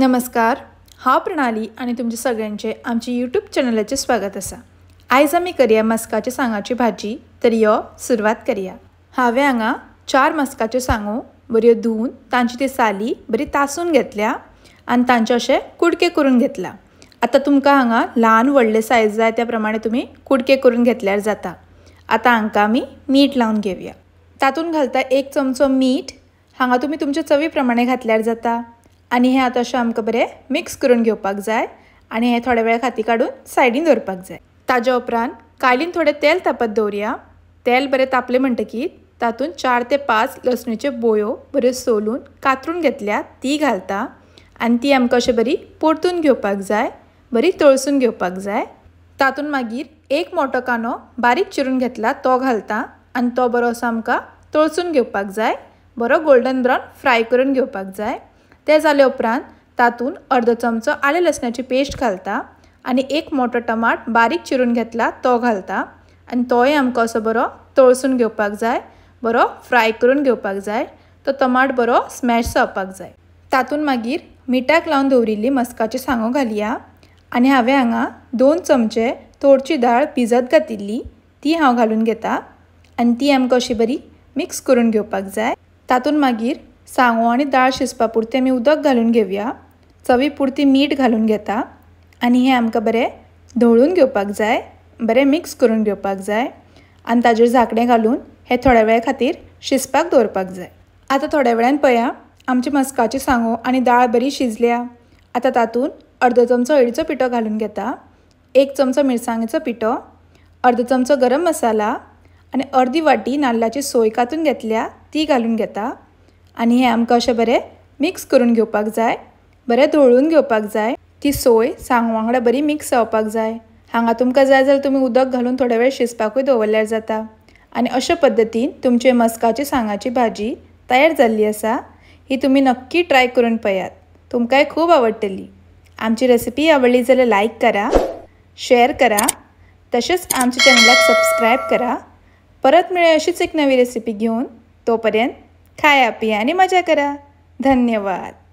नमस्कार हांव प्रणाली आनी तुमचे सगळ्यांचे आमचे यूट्यूब चॅनलाचे स्वागत आसा आयज आमी करया मस्काचे सांगाची भाजी तर यो सुरवात करया हांवें हांगा चार मस्काच्यो सांगो बऱ्यो धुवून तांची ती साली बरी तासून घेतल्या आनी तांचे अशे कुडके करून घेतला आतां तुमकां हांगा ल्हान व्हडले सायज जाय त्या प्रमाणे तुमी कुडके करून घेतल्यार जाता आतां हांकां आमी मीठ लावन घेवया तातूंत घालता एक चमचो मीठ हांगा तुमी तुमच्या चवी प्रमाणे घातल्यार जाता आणि हे आता अशें आमकां बरें मिक्स करून घेवपाक जाय आणि हे थोड्या वेळ खातीर काडून सायडीन दवरपाक जाय ताज्या उपरांत कालीन थोडे तेल तापत दवरया तेल बरें तापले म्हणटकीर तातूंत चार ते पांच लसणेच्यो बोयो बऱ्यो सोलून कातरून घेतल्या ती घालता आनी ती आमकां अशी बरी परतून घेवपाक जाय बरी तळसून घेवपाक जाय तातूंत मागीर एक मोठो कांदो बारीक चिरून घेतला तो घालता आनी तो बरो असो आमकां तळसून घेवपाक जाय बरो गोल्डन ब्रावन फ्राय करून घेवपाक जाय ते झाले उपरांत तातून अर्ध चमचो आले लसणाची पेस्ट घालता आणि एक मोठा टमाट बारीक चिरून घेतला तो घालता आणि तोय आमकां असो बरो तळसून घेवपाक जाय बरो फ्राय करून घेवपाक जाय तो टमाट बरो स्मॅश जावपाक जाय तातून मागीर मिठाक लावन दवरिल्ली मस्काची सांगो घालया आनी हांवें हांगा दोन चमचे तोडची दाळ भिजत घातिल्ली ती हांव घालून घेता आनी ती आमकां अशी बरी मिक्स करून घेवपाक जाय तातून मागीर सांगो आणि डाळ पुरती आम्ही उदक घालून घेवया चवीपुरती मीठ घालून घेता आणि हे आमकां बरें धवळून घेवपाक जाय बरे मिक्स करून घेवपाक जाय आनी ताजेर झांकणें घालून हे थोड्या वेळा खातीर शिजपाक दवरपाक जाय आता थोड्या वेळान पया आमची मस्काची सांगो आणि डाळ बरी शिजल्या आता तातून अर्दो चमचो अळीचो पिठो घालून घेता एक चमचो मिरसांगेचो पिठो अर्दो चमचो गरम मसाला आणि अर्धी वाटी नाल्लाची सोय कातून घेतल्या ती घालून घेता आणि हे आमकां अशें बरें मिक्स करून घेवपाक जाय बरें धुळून घेवपाक जाय ती सोय सांगो वांगडा बरी मिक्स जावपाक जाय हांगा तुमकां जाय जाल्यार तुमी उदक घालून थोडे वेळ शिजपाकूय दवरल्यार जाता आनी अशे पद्दतीन तुमचे मस्काची सांगाची भाजी तयार जाल्ली आसा ही तुमी नक्की ट्राय करून पयात तुमकांय खूब आवडटली आमची रेसिपी आवडली जाल्यार लायक करा शेअर करा तशेंच आमच्या चॅनलाक सबस्क्रायब करा परत मिळे अशीच एक नवी रेसिपी घेऊन तोपर्यंत खाया पिया आणि मजा करा धन्यवाद